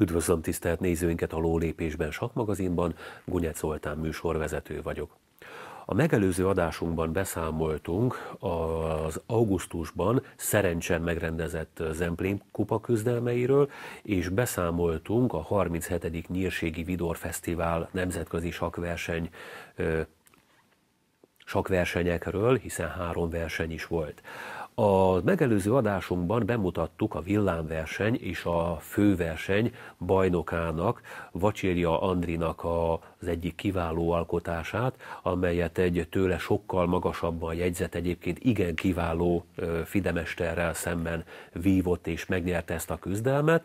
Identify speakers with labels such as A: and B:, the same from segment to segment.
A: Üdvözlöm tisztelt nézőinket a Lólépésben Sakmagazinban, Gunyec Zoltán műsorvezető vagyok. A megelőző adásunkban beszámoltunk az augusztusban szerencsen megrendezett Zemplén kupa küzdelmeiről, és beszámoltunk a 37. Nyírségi Vidor Fesztivál nemzetközi sakverseny sakversenyekről, hiszen három verseny is volt. A megelőző adásunkban bemutattuk a villámverseny és a főverseny bajnokának, Vacsérja Andrinak az egyik kiváló alkotását, amelyet egy tőle sokkal magasabban jegyzett egyébként igen kiváló Fidemesterrel szemben vívott és megnyerte ezt a küzdelmet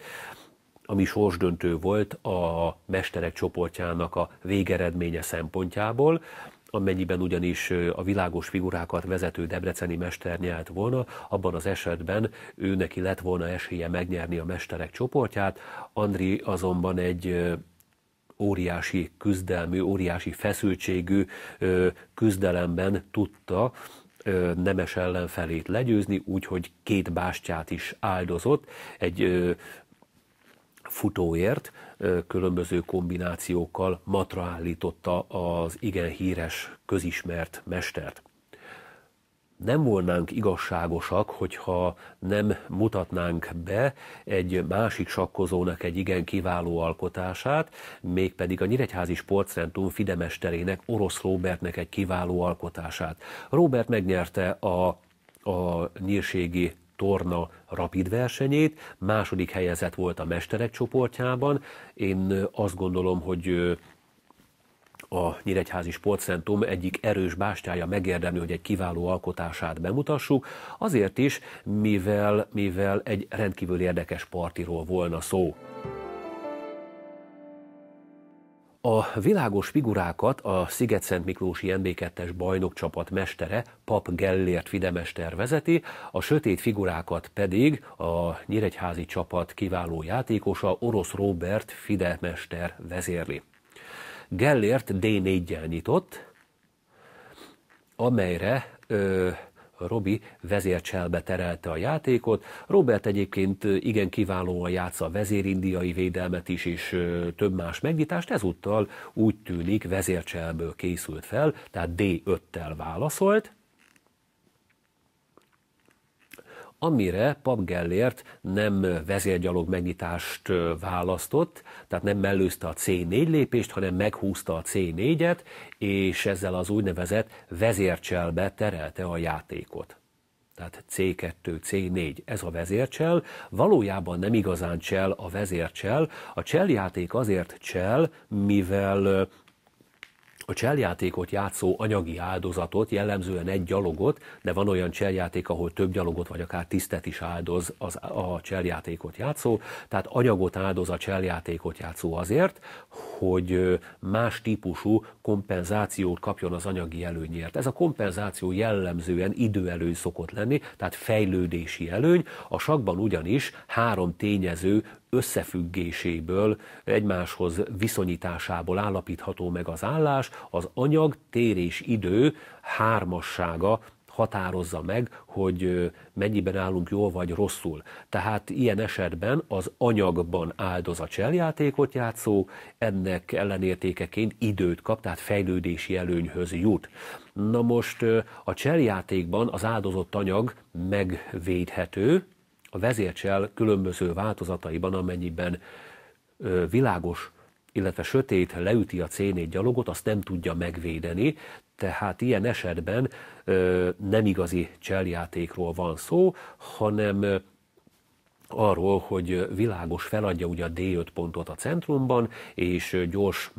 A: ami sorsdöntő volt a mesterek csoportjának a végeredménye szempontjából. Amennyiben ugyanis a világos figurákat vezető debreceni mester nyert volna, abban az esetben ő neki lett volna esélye megnyerni a mesterek csoportját, Andri azonban egy óriási küzdelmű, óriási feszültségű küzdelemben tudta nemes ellenfelét legyőzni, úgyhogy két bástyát is áldozott, egy futóért különböző kombinációkkal matra állította az igen híres, közismert mestert. Nem volnánk igazságosak, hogyha nem mutatnánk be egy másik sakkozónak egy igen kiváló alkotását, mégpedig a Nyíregyházi Sportcentrum fidemesterének, Orosz Robertnek egy kiváló alkotását. Robert megnyerte a, a nyírségi torna rapid versenyét, második helyezett volt a mesterek csoportjában. Én azt gondolom, hogy a Nyíregyházi Sportcentrum egyik erős bástyája megérdemli, hogy egy kiváló alkotását bemutassuk, azért is, mivel, mivel egy rendkívül érdekes partiról volna szó. A világos figurákat a Sziget-Szent Miklósi MB2-es bajnokcsapat mestere, Pap Gellért Fidemester vezeti, a sötét figurákat pedig a nyíregyházi csapat kiváló játékosa, orosz Robert Fidemester vezérli. Gellért D4-jel nyitott, amelyre ö, Robi vezércselbe terelte a játékot. Robert egyébként igen kiválóan játsza a vezérindiai védelmet is, és több más megnyitást, ezúttal úgy tűnik vezércselből készült fel, tehát D5-tel válaszolt, amire Pap Gellért nem vezérgyalog megnyitást választott, tehát nem mellőzte a C4 lépést, hanem meghúzta a C4-et, és ezzel az úgynevezett vezércselbe terelte a játékot tehát C2, C4, ez a vezércsel, valójában nem igazán csel a vezércsel, a cseljáték azért csel, mivel a cseljátékot játszó anyagi áldozatot, jellemzően egy gyalogot, de van olyan cseljáték, ahol több gyalogot vagy akár tisztet is áldoz az, a cseljátékot játszó, tehát anyagot áldoz a cseljátékot játszó azért, hogy más típusú kompenzációt kapjon az anyagi előnyért. Ez a kompenzáció jellemzően időelőny szokott lenni, tehát fejlődési előny. A sakban ugyanis három tényező összefüggéséből, egymáshoz viszonyításából állapítható meg az állás, az anyag, tér és idő hármassága határozza meg, hogy mennyiben állunk jól vagy rosszul. Tehát ilyen esetben az anyagban áldoz a cseljátékot játszó, ennek ellenértékeként időt kap, tehát fejlődési előnyhöz jut. Na most a cseljátékban az áldozott anyag megvédhető, a vezércsel különböző változataiban, amennyiben világos, illetve sötét leüti a c gyalogot, azt nem tudja megvédeni, tehát ilyen esetben nem igazi cseljátékról van szó, hanem arról, hogy világos feladja ugye a D5 pontot a centrumban, és gyors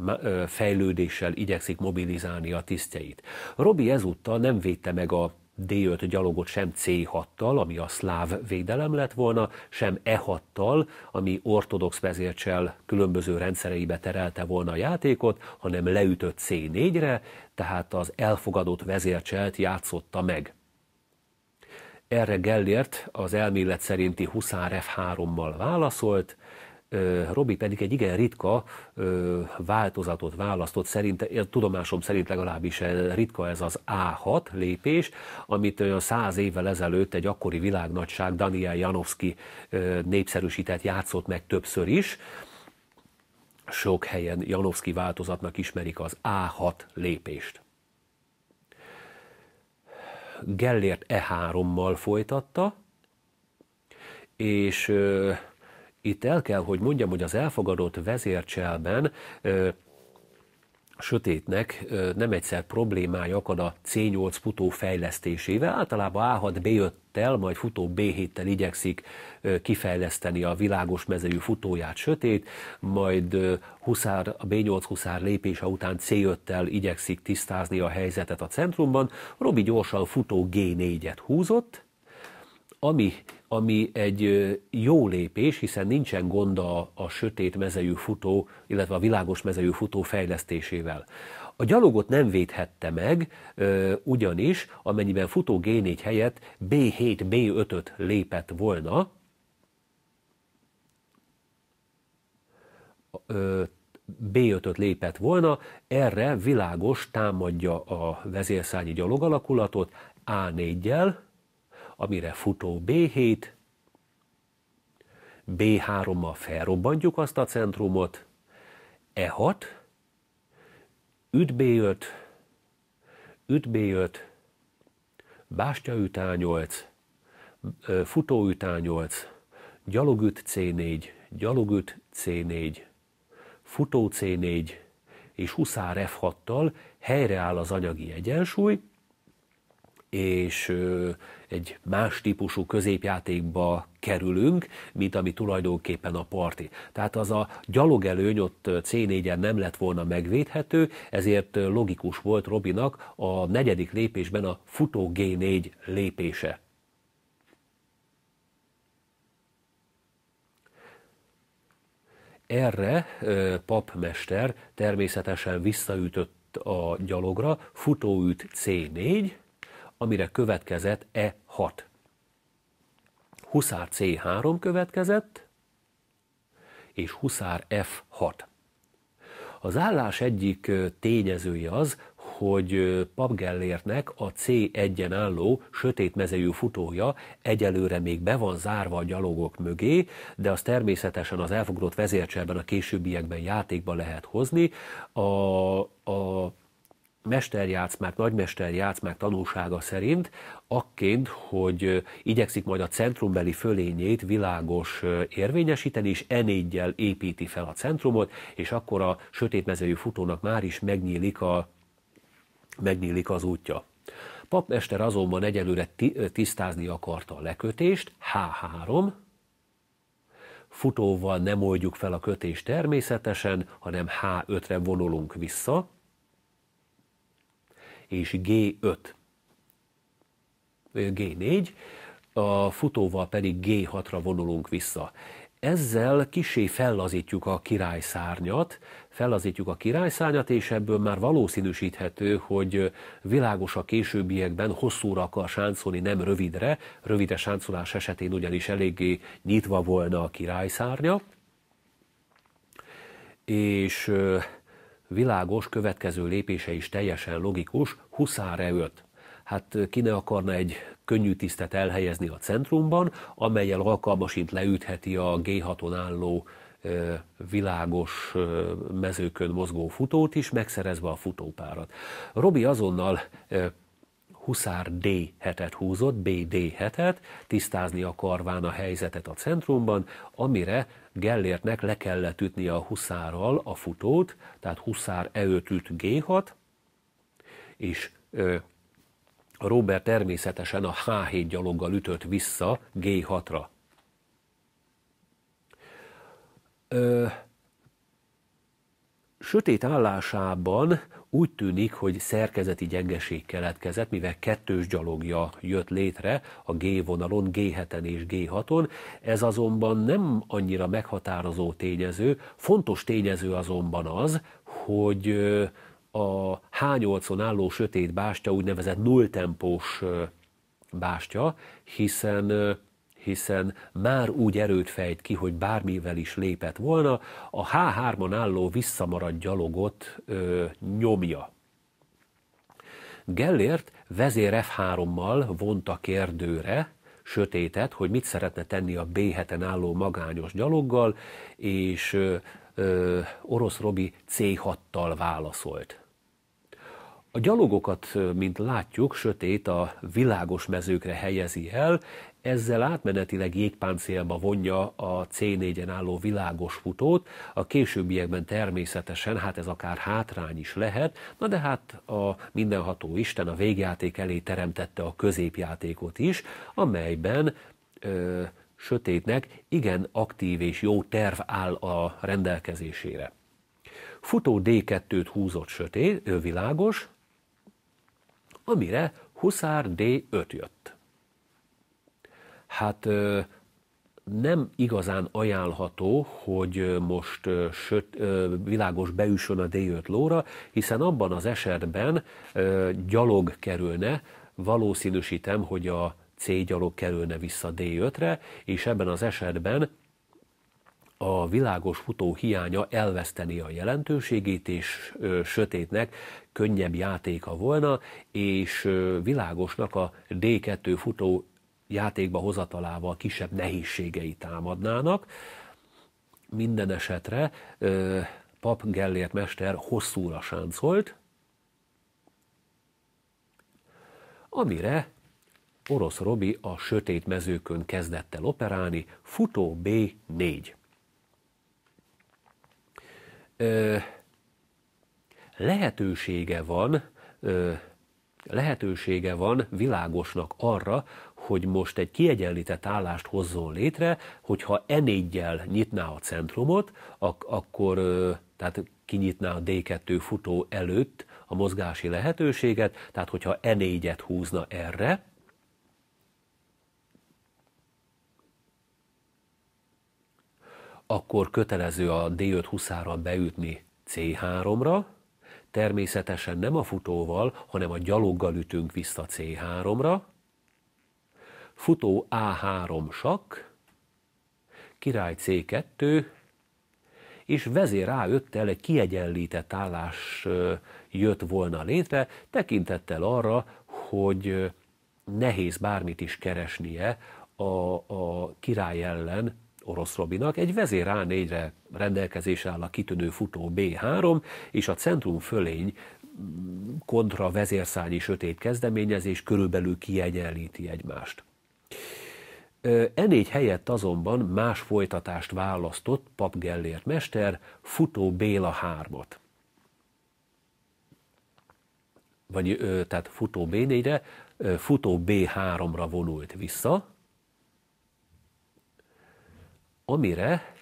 A: fejlődéssel igyekszik mobilizálni a tisztjeit. Robi ezúttal nem védte meg a D5 gyalogot sem C6-tal, ami a szláv védelem lett volna, sem E6-tal, ami ortodox vezércsel különböző rendszereibe terelte volna a játékot, hanem leütött C4-re, tehát az elfogadott vezércselt játszotta meg. Erre Gellért az elmélet szerinti huszár F3-mal válaszolt, Robi pedig egy igen ritka változatot választott, szerint, tudomásom szerint legalábbis eh, ritka ez az A6 lépés, amit olyan száz évvel ezelőtt egy akkori világnagyság Daniel Janowski népszerűsített, játszott meg többször is, sok helyen Janowski változatnak ismerik az A6 lépést. Gellért E3-mal folytatta, és itt el kell, hogy mondjam, hogy az elfogadott vezércselben sötétnek nem egyszer problémája akad a C8 futó fejlesztésével, általában A6 B5-tel, majd futó B7-tel igyekszik kifejleszteni a világos mezőjű futóját sötét, majd huszár, a B8 huszár lépése után C5-tel igyekszik tisztázni a helyzetet a centrumban. Robi gyorsan futó G4-et húzott, ami, ami egy jó lépés, hiszen nincsen gond a, a sötét mezejű futó, illetve a világos mezejű futó fejlesztésével. A gyalogot nem védhette meg, ugyanis amennyiben futó G4 helyett B7, B5-öt lépett volna, B5-öt lépett volna, erre világos támadja a vezérszányi gyalogalakulatot alakulatot A4-jel, amire futó B7, B3-mal felrobbantjuk azt a centrumot, E6, üt B5, üt B5, bástyaüt A8, futóüt A8, gyalogüt C4, gyalogüt C4, futó C4 és huszár F6-tal helyreáll az anyagi egyensúly, és egy más típusú középjátékba kerülünk, mint ami tulajdonképpen a parti. Tehát az a gyalogelőny ott C4-en nem lett volna megvédhető, ezért logikus volt Robinak a negyedik lépésben a futó G4 lépése. Erre papmester természetesen visszaütött a gyalogra, futóüt C4, amire következett E6. Huszár C3 következett, és Huszár F6. Az állás egyik tényezője az, hogy Papgellértnek a C1-en álló sötét mezejű futója egyelőre még be van zárva a gyalogok mögé, de az természetesen az elfoglott vezércserben a későbbiekben játékba lehet hozni. A, a mesterjátszmák, nagymesterjátszmák tanulsága szerint, akként, hogy igyekszik majd a centrumbeli fölényét világos érvényesíteni, és enéggyel építi fel a centrumot, és akkor a sötétmezőjű futónak már is megnyílik, a, megnyílik az útja. Papmester azonban egyelőre tisztázni akarta a lekötést, H3, futóval nem oldjuk fel a kötést természetesen, hanem H5-re vonulunk vissza, és G5. G4, a futóval pedig G6-ra vonulunk vissza. Ezzel kisé fellazítjuk a királyszárnyat, fellazítjuk a királyszárnyat, és ebből már valószínűsíthető, hogy világos a későbbiekben hosszúra akar sáncolni, nem rövidre. Rövide sáncolás esetén ugyanis eléggé nyitva volna a királyszárnya. És világos, következő lépése is teljesen logikus, Huszár 5. Hát ki ne akarna egy könnyű tisztet elhelyezni a centrumban, amelyel alkalmasint leütheti a G6-on álló világos mezőkön mozgó futót is, megszerezve a futópárat. Robi azonnal Huszár d hetet húzott, bd hetet tisztázni akarván a helyzetet a centrumban, amire Gellértnek le kellett ütni a Huszárral a futót, tehát Huszár E5 üt G6, és ö, Robert természetesen a H7 gyaloggal ütött vissza G6-ra. Ö, sötét állásában úgy tűnik, hogy szerkezeti gyengeség keletkezett, mivel kettős gyalogja jött létre a G vonalon, g 7 és G6-on. Ez azonban nem annyira meghatározó tényező. Fontos tényező azonban az, hogy a h 8 álló sötét bástya úgynevezett nulltempós bástya, hiszen hiszen már úgy erőt fejt ki, hogy bármivel is lépett volna, a H3-on álló visszamaradt gyalogot ö, nyomja. Gellért vezér F3-mal vonta kérdőre, sötétet, hogy mit szeretne tenni a B7-en álló magányos gyaloggal, és ö, ö, orosz Robi C6-tal válaszolt. A gyalogokat, mint látjuk, sötét a világos mezőkre helyezi el, ezzel átmenetileg jégpáncélba vonja a C4-en álló világos futót, a későbbiekben természetesen, hát ez akár hátrány is lehet, na de hát a mindenható Isten a végjáték elé teremtette a középjátékot is, amelyben ö, sötétnek igen aktív és jó terv áll a rendelkezésére. Futó D2-t húzott sötét, ő világos, amire Huszár D5 jött. Hát nem igazán ajánlható, hogy most söt, világos beüssön a D5 lóra, hiszen abban az esetben gyalog kerülne, valószínűsítem, hogy a C gyalog kerülne vissza D5-re, és ebben az esetben a világos futó hiánya elveszteni a jelentőségét, és ö, sötétnek könnyebb játéka volna, és ö, világosnak a D2 futó játékba hozatalával kisebb nehézségei támadnának. Minden esetre ö, Pap Gellért mester hosszúra sáncolt, amire orosz Robi a sötét mezőkön kezdett el operálni, futó B4 ö, lehetősége van, ö, lehetősége van világosnak arra, hogy most egy kiegyenlített állást hozzon létre, hogyha e négyel nyitná a centrumot, ak- akkor ö, tehát kinyitná a D2 futó előtt a mozgási lehetőséget, tehát hogyha E4-et húzna erre, akkor kötelező a D5 ra beütni C3-ra, természetesen nem a futóval, hanem a gyaloggal ütünk vissza C3-ra, futó A3 sakk, király C2, és vezér A5-tel egy kiegyenlített állás jött volna létre, tekintettel arra, hogy nehéz bármit is keresnie a, a király ellen orosz Robinak, egy vezér A4-re rendelkezés áll a kitűnő futó B3, és a centrum fölény mm, kontra vezérszányi sötét kezdeményezés körülbelül kiegyenlíti egymást. E4 helyett azonban más folytatást választott Pap Gellért mester, futó Béla 3-ot. Vagy, tehát futó B4-re, futó B3-ra vonult vissza, amire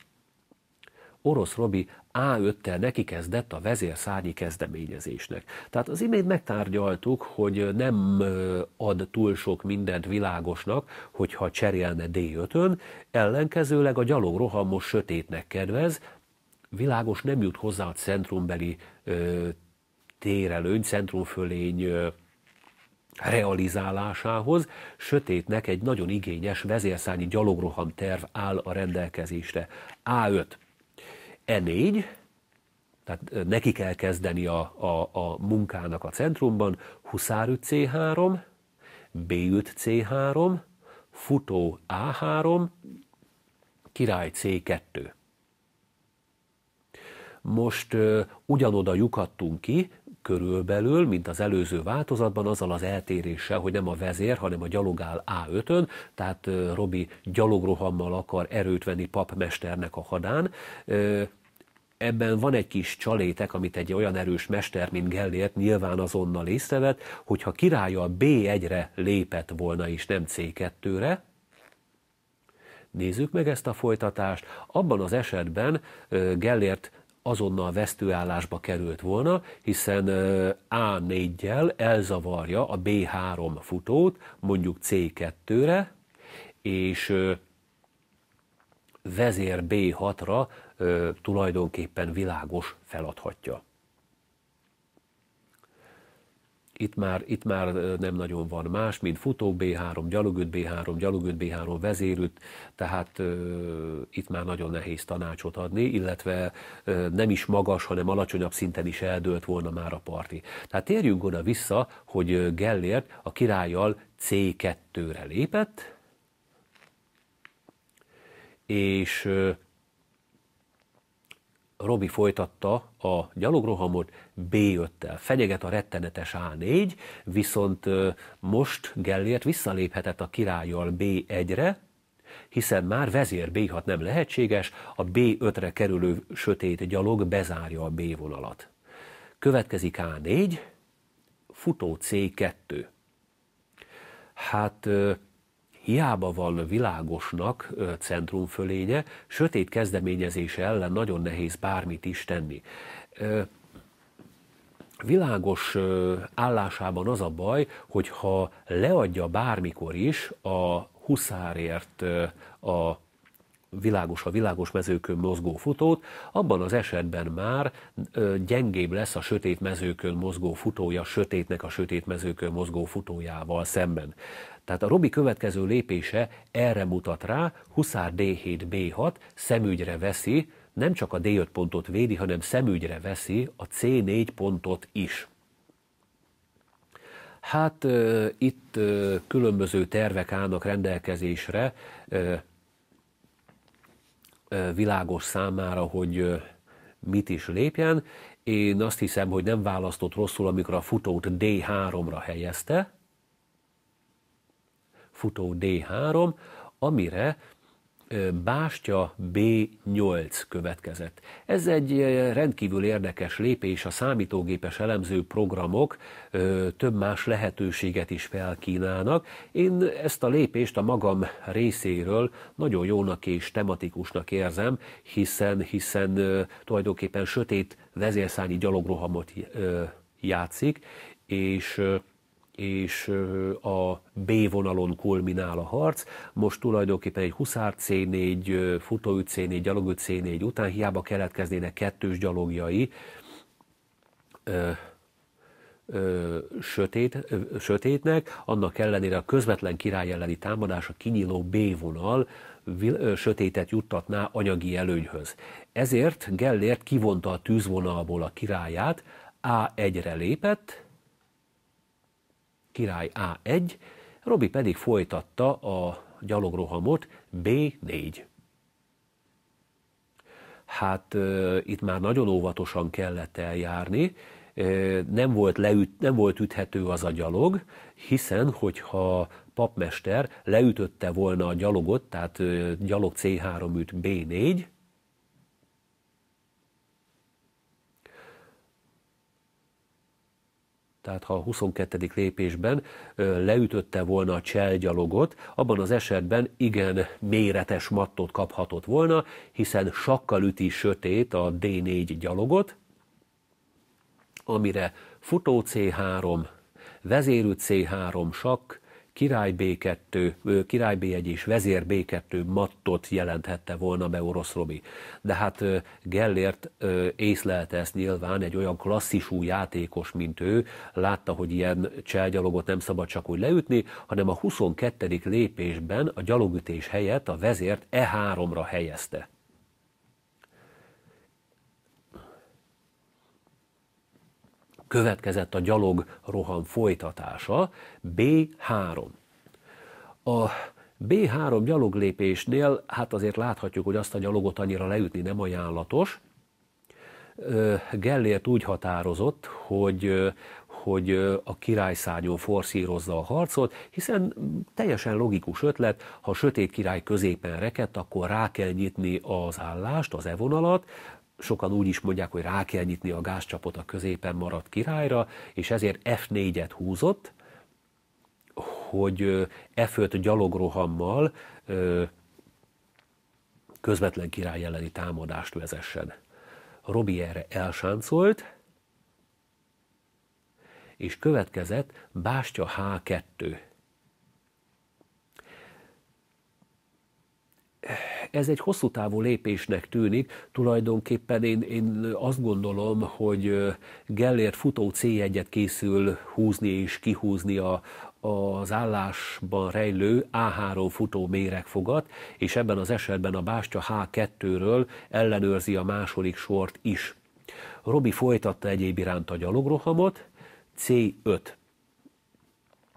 A: orosz Robi A5-tel neki kezdett a vezérszárnyi kezdeményezésnek. Tehát az imént megtárgyaltuk, hogy nem ad túl sok mindent világosnak, hogyha cserélne D5-ön, ellenkezőleg a gyalog rohamos sötétnek kedvez, világos nem jut hozzá a centrumbeli ö, térelőny, centrumfölény ö, realizálásához sötétnek egy nagyon igényes vezérszányi gyalogroham terv áll a rendelkezésre. A5, E4, tehát neki kell kezdeni a, a, a munkának a centrumban, Huszár C3, B5 C3, futó A3, király C2. Most ö, ugyanoda lyukadtunk ki, körülbelül, mint az előző változatban, azzal az eltéréssel, hogy nem a vezér, hanem a gyalogál A5-ön, tehát Robi gyalogrohammal akar erőt venni papmesternek a hadán ebben van egy kis csalétek, amit egy olyan erős mester, mint Gellért nyilván azonnal észrevett, hogyha királya B1-re lépett volna is, nem C2-re, Nézzük meg ezt a folytatást. Abban az esetben Gellért azonnal vesztőállásba került volna, hiszen A4-jel elzavarja a B3 futót mondjuk C2-re, és vezér B6-ra tulajdonképpen világos feladhatja itt már, itt már nem nagyon van más, mint futó B3, gyalogüt B3, gyalogüt B3 vezérült, tehát uh, itt már nagyon nehéz tanácsot adni, illetve uh, nem is magas, hanem alacsonyabb szinten is eldőlt volna már a parti. Tehát térjünk oda vissza, hogy Gellért a királlyal C2-re lépett, és Robi folytatta a gyalogrohamot B5-tel. Fenyeget a rettenetes A4, viszont most Gellért visszaléphetett a királlyal B1-re, hiszen már vezér B6 nem lehetséges, a B5-re kerülő sötét gyalog bezárja a B vonalat. Következik A4, futó C2. Hát hiába van világosnak centrumfölénye, sötét kezdeményezése ellen nagyon nehéz bármit is tenni. Világos állásában az a baj, hogyha leadja bármikor is a huszárért a világos a világos mezőkön mozgó futót, abban az esetben már gyengébb lesz a sötét mezőkön mozgó futója sötétnek a sötét mezőkön mozgó futójával szemben. Tehát a Robi következő lépése erre mutat rá, Huszár D7-B6 szemügyre veszi, nem csak a D5 pontot védi, hanem szemügyre veszi a C4 pontot is. Hát e, itt e, különböző tervek állnak rendelkezésre, e, e, világos számára, hogy e, mit is lépjen. Én azt hiszem, hogy nem választott rosszul, amikor a futót D3-ra helyezte, futó D3, amire Bástya B8 következett. Ez egy rendkívül érdekes lépés, a számítógépes elemző programok több más lehetőséget is felkínálnak. Én ezt a lépést a magam részéről nagyon jónak és tematikusnak érzem, hiszen, hiszen tulajdonképpen sötét vezérszányi gyalogrohamot játszik, és és a B vonalon kulminál a harc. Most tulajdonképpen egy Huszár C4, Futóű C4, Gyalogű C4 után hiába keletkeznének kettős gyalogjai, ö, ö, sötét, ö, sötétnek, annak ellenére a közvetlen király elleni támadás a kinyíló B vonal vil, ö, sötétet juttatná anyagi előnyhöz. Ezért Gellért kivonta a tűzvonalból a királyát, A1-re lépett, király A1, Robi pedig folytatta a gyalogrohamot B4. Hát e, itt már nagyon óvatosan kellett eljárni, e, nem volt, leüt, nem volt üthető az a gyalog, hiszen hogyha papmester leütötte volna a gyalogot, tehát e, gyalog C3 üt B4, tehát ha a 22. lépésben leütötte volna a cselgyalogot, abban az esetben igen méretes mattot kaphatott volna, hiszen sakkal üti sötét a D4 gyalogot, amire futó C3, vezérű C3 sakk, király B2, király B1 és vezér B2 mattot jelenthette volna be Orosz Robi. De hát Gellért észlelte ezt nyilván, egy olyan klasszisú játékos, mint ő, látta, hogy ilyen cselgyalogot nem szabad csak úgy leütni, hanem a 22. lépésben a gyalogütés helyett a vezért E3-ra helyezte. következett a gyalog roham folytatása, B3. A B3 gyaloglépésnél, hát azért láthatjuk, hogy azt a gyalogot annyira leütni nem ajánlatos. Gellért úgy határozott, hogy, hogy a királyszányon forszírozza a harcot, hiszen teljesen logikus ötlet, ha a sötét király középen rekedt, akkor rá kell nyitni az állást, az evonalat, sokan úgy is mondják, hogy rá kell nyitni a gázcsapot a középen maradt királyra, és ezért F4-et húzott, hogy e F5 gyalogrohammal közvetlen király elleni támadást vezessen. Robi erre elsáncolt, és következett Bástya H2. Ez egy hosszú távú lépésnek tűnik, tulajdonképpen én, én azt gondolom, hogy Gellért futó C1-et készül húzni és kihúzni a, az állásban rejlő A3 futó méregfogat, és ebben az esetben a Bástya H2-ről ellenőrzi a második sort is. Robi folytatta egyéb iránt a gyalogrohamot, C5.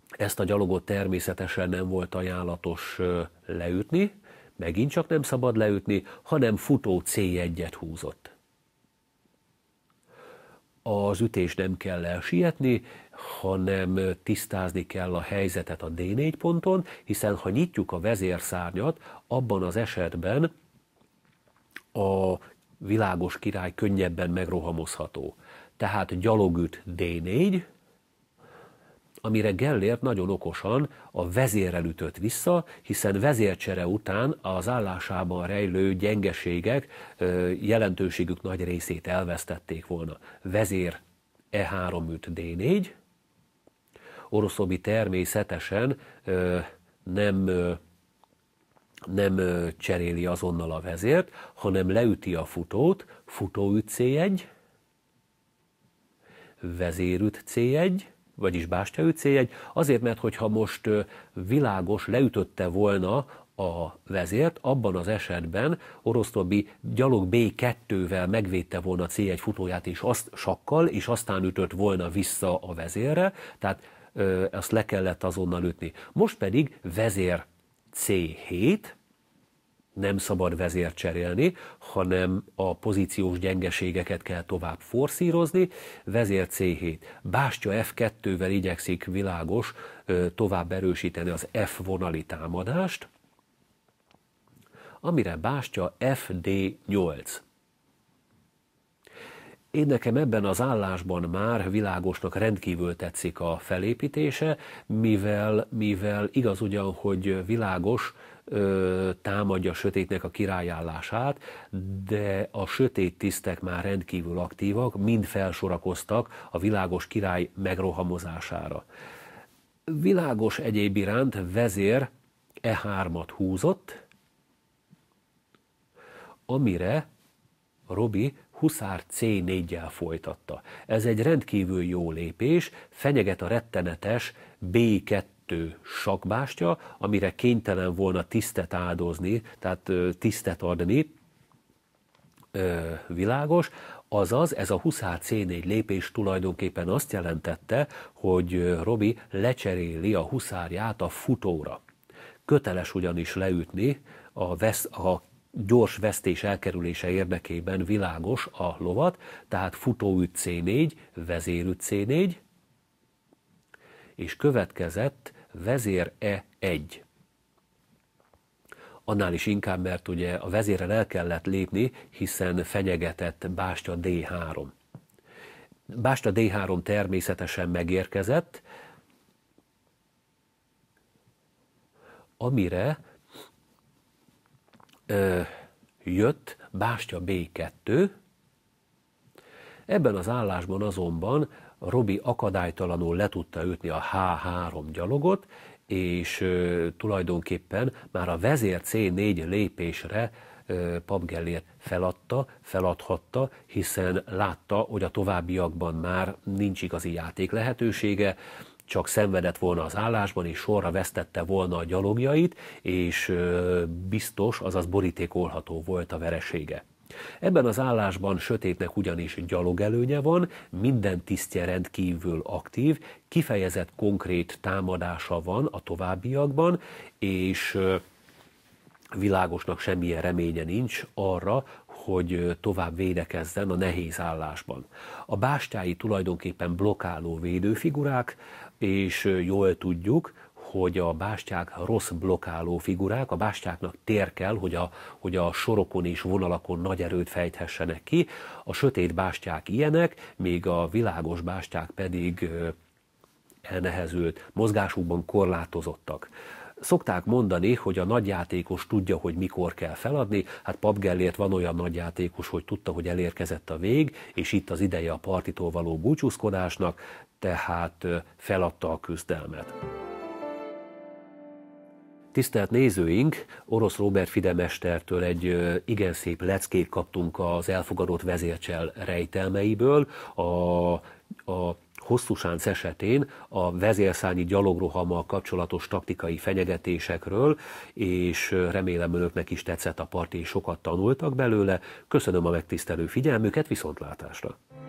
A: Ezt a gyalogot természetesen nem volt ajánlatos leütni, megint csak nem szabad leütni, hanem futó C1-et húzott. Az ütés nem kell elsietni, hanem tisztázni kell a helyzetet a D4 ponton, hiszen ha nyitjuk a vezérszárnyat, abban az esetben a világos király könnyebben megrohamozható. Tehát gyalogüt D4, amire Gellért nagyon okosan a vezérrel ütött vissza, hiszen vezércsere után az állásában rejlő gyengeségek jelentőségük nagy részét elvesztették volna. Vezér E3 üt D4, Oroszobi természetesen nem nem cseréli azonnal a vezért, hanem leüti a futót, futó üt C1, vezérüt C1, vagyis Bástya egy azért, mert hogyha most világos leütötte volna a vezért, abban az esetben Orosztobi gyalog B2-vel megvédte volna C1 futóját, és azt sakkal, és aztán ütött volna vissza a vezérre, tehát ö, ezt le kellett azonnal ütni. Most pedig vezér C7, nem szabad vezért cserélni, hanem a pozíciós gyengeségeket kell tovább forszírozni. Vezér C7. Bástya F2-vel igyekszik világos tovább erősíteni az F vonali támadást, amire bástya FD8. Én nekem ebben az állásban már világosnak rendkívül tetszik a felépítése, mivel, mivel igaz ugyan, hogy világos ö, támadja a sötétnek a királyállását, de a sötét tisztek már rendkívül aktívak, mind felsorakoztak a világos király megrohamozására. Világos egyéb iránt vezér e hármat húzott, amire Robi Huszár C4-jel folytatta. Ez egy rendkívül jó lépés, fenyeget a rettenetes B2 kettő sakbástya, amire kénytelen volna tisztet áldozni, tehát tisztet adni, világos, azaz ez a Huszár C4 lépés tulajdonképpen azt jelentette, hogy Robi lecseréli a huszárját a futóra. Köteles ugyanis leütni a, vesz, a gyors vesztés elkerülése érdekében világos a lovat, tehát futóüt C4, vezérüt C4, és következett vezér e egy? Annál is inkább, mert ugye a vezérrel el kellett lépni, hiszen fenyegetett Bástya D3. Bástya D3 természetesen megérkezett, amire ö, jött Bástya B2. Ebben az állásban azonban Robi akadálytalanul le tudta ütni a H3 gyalogot, és ö, tulajdonképpen már a vezér C4 lépésre Papgellér feladta, feladhatta, hiszen látta, hogy a továbbiakban már nincs igazi játék lehetősége, csak szenvedett volna az állásban, és sorra vesztette volna a gyalogjait, és biztos, azaz borítékolható volt a veresége. Ebben az állásban sötétnek ugyanis gyalogelőnye van, minden tisztje rendkívül aktív, kifejezett konkrét támadása van a továbbiakban, és világosnak semmilyen reménye nincs arra, hogy tovább védekezzen a nehéz állásban. A bástyái tulajdonképpen blokáló védőfigurák, és jól tudjuk, hogy a bástyák rossz blokáló figurák, a bástyáknak tér kell, hogy a, hogy a sorokon és vonalakon nagy erőt fejthessenek ki, a sötét bástyák ilyenek, még a világos bástyák pedig elnehezült, mozgásukban korlátozottak. Szokták mondani, hogy a nagyjátékos tudja, hogy mikor kell feladni, hát Papgellért van olyan nagyjátékos, hogy tudta, hogy elérkezett a vég, és itt az ideje a partitól való búcsúzkodásnak, tehát feladta a küzdelmet. Tisztelt nézőink, Orosz Robert Fidemestertől egy igen szép leckét kaptunk az elfogadott vezércsel rejtelmeiből. A, a sánc esetén a vezérszányi gyalogrohammal kapcsolatos taktikai fenyegetésekről, és remélem önöknek is tetszett a parti, sokat tanultak belőle. Köszönöm a megtisztelő figyelmüket, viszontlátásra!